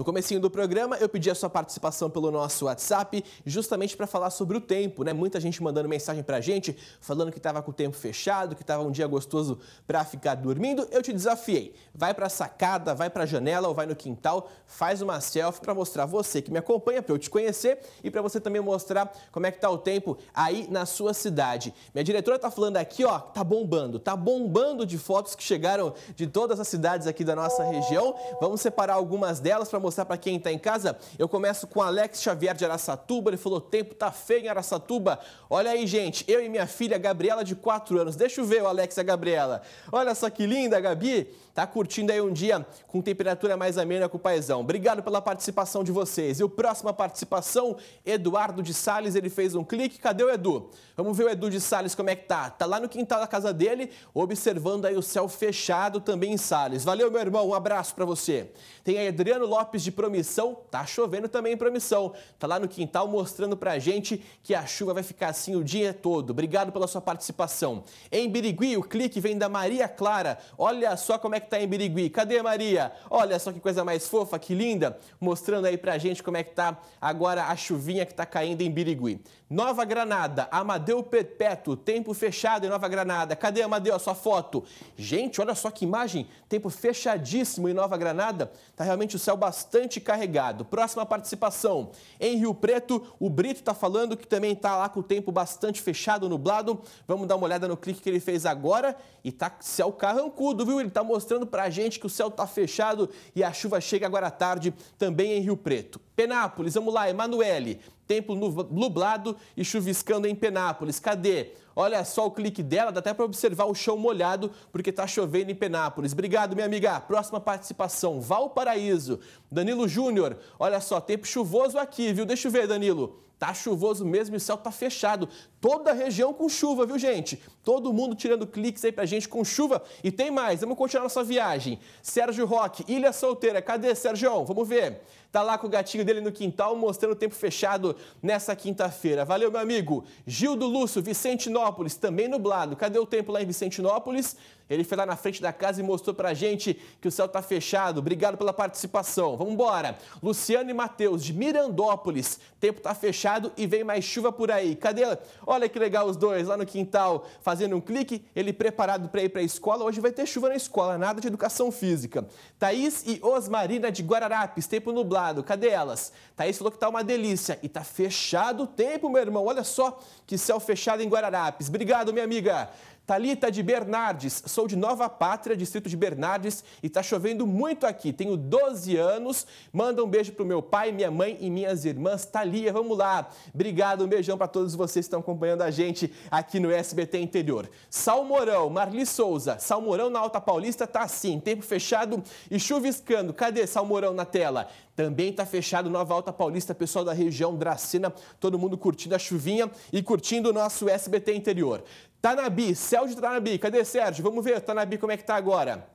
No comecinho do programa, eu pedi a sua participação pelo nosso WhatsApp, justamente para falar sobre o tempo, né? Muita gente mandando mensagem para a gente, falando que estava com o tempo fechado, que estava um dia gostoso para ficar dormindo. Eu te desafiei. Vai para a sacada, vai para a janela ou vai no quintal, faz uma selfie para mostrar você que me acompanha, para eu te conhecer e para você também mostrar como é que tá o tempo aí na sua cidade. Minha diretora tá falando aqui, ó, tá bombando, tá bombando de fotos que chegaram de todas as cidades aqui da nossa região. Vamos separar algumas delas para mostrar mostrar para quem está em casa. Eu começo com Alex Xavier de Araçatuba. Ele falou: tempo tá feio em Araçatuba. Olha aí, gente. Eu e minha filha Gabriela, de 4 anos. Deixa eu ver o Alex e a Gabriela. Olha só que linda, Gabi. Tá curtindo aí um dia com temperatura mais amena com o paizão. Obrigado pela participação de vocês. E o próxima participação, Eduardo de Sales, ele fez um clique. Cadê o Edu? Vamos ver o Edu de Sales como é que tá. Tá lá no quintal da casa dele, observando aí o céu fechado também em Sales. Valeu, meu irmão. Um abraço para você. Tem a Adriano Lopes de promissão, tá chovendo também em promissão. Tá lá no quintal mostrando a gente que a chuva vai ficar assim o dia todo. Obrigado pela sua participação. Em Birigui, o clique vem da Maria Clara. Olha só como é que tá em Birigui. Cadê Maria? Olha só que coisa mais fofa, que linda. Mostrando aí a gente como é que tá agora a chuvinha que tá caindo em Birigui. Nova Granada, Amadeu Perpétuo, tempo fechado em Nova Granada. Cadê Amadeu a sua foto? Gente, olha só que imagem, tempo fechadíssimo em Nova Granada. Tá realmente o céu bastante bastante carregado. Próxima participação em Rio Preto, o Brito está falando que também está lá com o tempo bastante fechado, nublado. Vamos dar uma olhada no clique que ele fez agora e tá céu carrancudo, viu? Ele está mostrando para a gente que o céu está fechado e a chuva chega agora à tarde também em Rio Preto. Penápolis, vamos lá, Emanuele tempo nublado e chuviscando em Penápolis. Cadê? Olha só o clique dela, dá até para observar o chão molhado, porque está chovendo em Penápolis. Obrigado, minha amiga. Próxima participação, Valparaíso. Danilo Júnior, olha só, tempo chuvoso aqui, viu? Deixa eu ver, Danilo. Tá chuvoso mesmo e o céu tá fechado. Toda a região com chuva, viu, gente? Todo mundo tirando cliques aí pra gente com chuva. E tem mais, vamos continuar nossa viagem. Sérgio Roque, Ilha Solteira. Cadê, Sérgio? Vamos ver. Tá lá com o gatinho dele no quintal, mostrando o tempo fechado nessa quinta-feira. Valeu, meu amigo. Gildo Lúcio, Vicentinópolis, também nublado. Cadê o tempo lá em Vicentinópolis? Ele foi lá na frente da casa e mostrou pra gente que o céu tá fechado. Obrigado pela participação. Vamos embora. Luciano e Matheus, de Mirandópolis. Tempo tá fechado e vem mais chuva por aí. Cadê? Olha que legal os dois lá no quintal, fazendo um clique. Ele preparado para ir pra escola. Hoje vai ter chuva na escola, nada de educação física. Thaís e Osmarina de Guararapes, tempo nublado. Cadê elas? Thaís falou que tá uma delícia e tá fechado o tempo, meu irmão. Olha só que céu fechado em Guararapes. Obrigado, minha amiga. Talita de Bernardes, sou de Nova Pátria, distrito de Bernardes, e está chovendo muito aqui. Tenho 12 anos. Manda um beijo pro meu pai, minha mãe e minhas irmãs. Talia, vamos lá. Obrigado, um beijão para todos vocês que estão acompanhando a gente aqui no SBT Interior. Salmorão, Marli Souza. Salmorão na Alta Paulista tá assim, tempo fechado e chuviscando. Cadê Salmorão na tela? Também tá fechado Nova Alta Paulista, pessoal da região Dracena, todo mundo curtindo a chuvinha e curtindo o nosso SBT Interior. Tanabi, Sérgio Tanabi, cadê Sérgio? Vamos ver, Tanabi, como é que tá agora?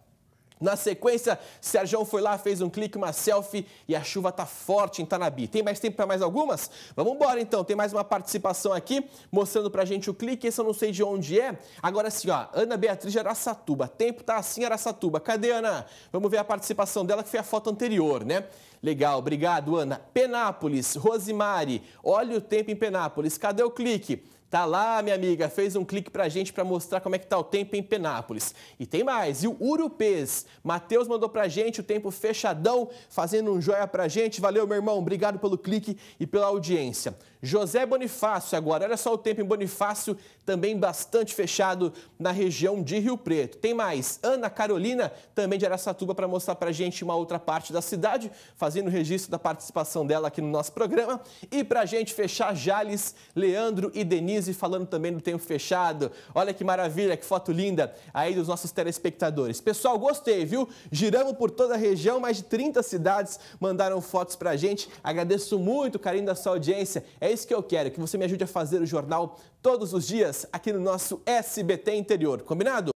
Na sequência, Sérgio foi lá, fez um clique, uma selfie e a chuva tá forte em Tanabi. Tem mais tempo para mais algumas? Vamos embora então. Tem mais uma participação aqui mostrando pra gente o clique. Esse eu não sei de onde é. Agora sim, ó, Ana Beatriz de Araçatuba. Tempo tá assim, Araçatuba. Cadê, Ana? Vamos ver a participação dela, que foi a foto anterior, né? Legal, obrigado, Ana. Penápolis, Rosimari, olha o tempo em Penápolis, cadê o clique? Tá lá, minha amiga, fez um clique pra gente para mostrar como é que tá o tempo em Penápolis. E tem mais, e o Urupês. Matheus mandou pra gente o tempo fechadão, fazendo um joia pra gente. Valeu, meu irmão, obrigado pelo clique e pela audiência. José Bonifácio agora, olha só o tempo em Bonifácio, também bastante fechado na região de Rio Preto. Tem mais, Ana Carolina, também de Aracatuba, para mostrar para gente uma outra parte da cidade, fazendo o registro da participação dela aqui no nosso programa. E para a gente fechar, Jales, Leandro e Denise falando também do tempo fechado. Olha que maravilha, que foto linda aí dos nossos telespectadores. Pessoal, gostei, viu? Giramos por toda a região, mais de 30 cidades mandaram fotos para a gente. Agradeço muito o carinho da sua audiência. É isso que eu quero, que você me ajude a fazer o jornal todos os dias aqui no nosso SBT Interior. Combinado?